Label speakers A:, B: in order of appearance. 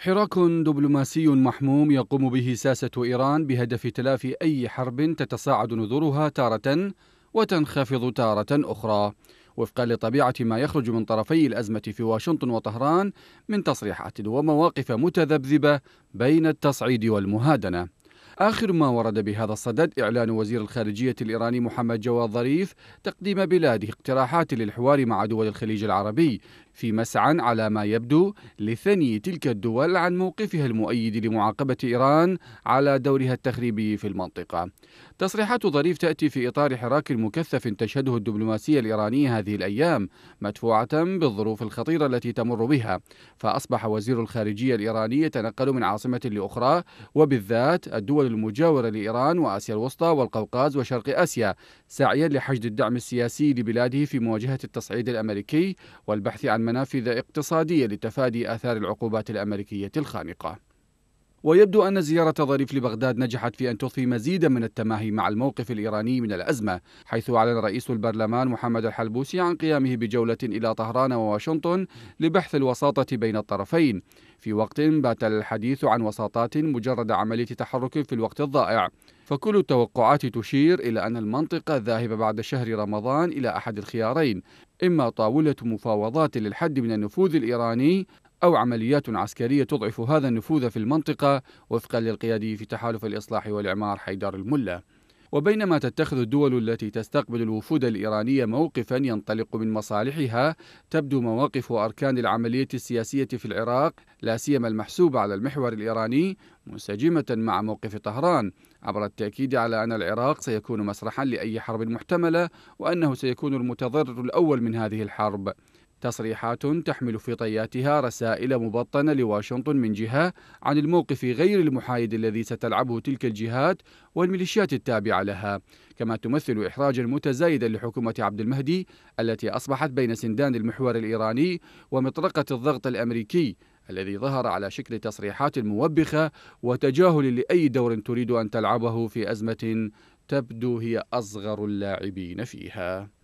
A: حراك دبلوماسي محموم يقوم به ساسة إيران بهدف تلافي أي حرب تتصاعد نذورها تارة وتنخفض تارة أخرى وفقا لطبيعة ما يخرج من طرفي الأزمة في واشنطن وطهران من تصريحات ومواقف متذبذبة بين التصعيد والمهادنة آخر ما ورد بهذا الصدد إعلان وزير الخارجية الإيراني محمد جواد ظريف تقديم بلاده اقتراحات للحوار مع دول الخليج العربي في مسعى على ما يبدو لثني تلك الدول عن موقفها المؤيد لمعاقبة إيران على دورها التخريبي في المنطقة. تصريحات ظريف تأتي في إطار حراك مكثف تشهده الدبلوماسية الإيرانية هذه الأيام مدفوعة بالظروف الخطيرة التي تمر بها، فأصبح وزير الخارجية الإيراني يتنقل من عاصمة لأخرى وبالذات الدول المجاورة لإيران وآسيا الوسطى والقوقاز وشرق آسيا سعيا لحشد الدعم السياسي لبلاده في مواجهة التصعيد الأمريكي والبحث عن منافذ اقتصادية لتفادي آثار العقوبات الأمريكية الخانقة ويبدو أن زيارة ظريف لبغداد نجحت في أن تضفي مزيدا من التماهي مع الموقف الإيراني من الأزمة حيث أعلن رئيس البرلمان محمد الحلبوسي عن قيامه بجولة إلى طهران وواشنطن لبحث الوساطة بين الطرفين في وقت بات الحديث عن وساطات مجرد عملية تحرك في الوقت الضائع فكل التوقعات تشير إلى أن المنطقة ذاهبة بعد شهر رمضان إلى أحد الخيارين إما طاولة مفاوضات للحد من النفوذ الإيراني أو عمليات عسكرية تضعف هذا النفوذ في المنطقة وفقا للقيادي في تحالف الإصلاح والإعمار حيدر الملا وبينما تتخذ الدول التي تستقبل الوفود الإيرانية موقفا ينطلق من مصالحها تبدو مواقف أركان العملية السياسية في العراق لا سيما المحسوبة على المحور الإيراني منسجمة مع موقف طهران عبر التأكيد على أن العراق سيكون مسرحا لأي حرب محتملة وأنه سيكون المتضرر الأول من هذه الحرب تصريحات تحمل في طياتها رسائل مبطنة لواشنطن من جهة عن الموقف غير المحايد الذي ستلعبه تلك الجهات والميليشيات التابعة لها كما تمثل إحراجا متزايدا لحكومة عبد المهدي التي أصبحت بين سندان المحور الإيراني ومطرقة الضغط الأمريكي الذي ظهر على شكل تصريحات موبخة وتجاهل لأي دور تريد أن تلعبه في أزمة تبدو هي أصغر اللاعبين فيها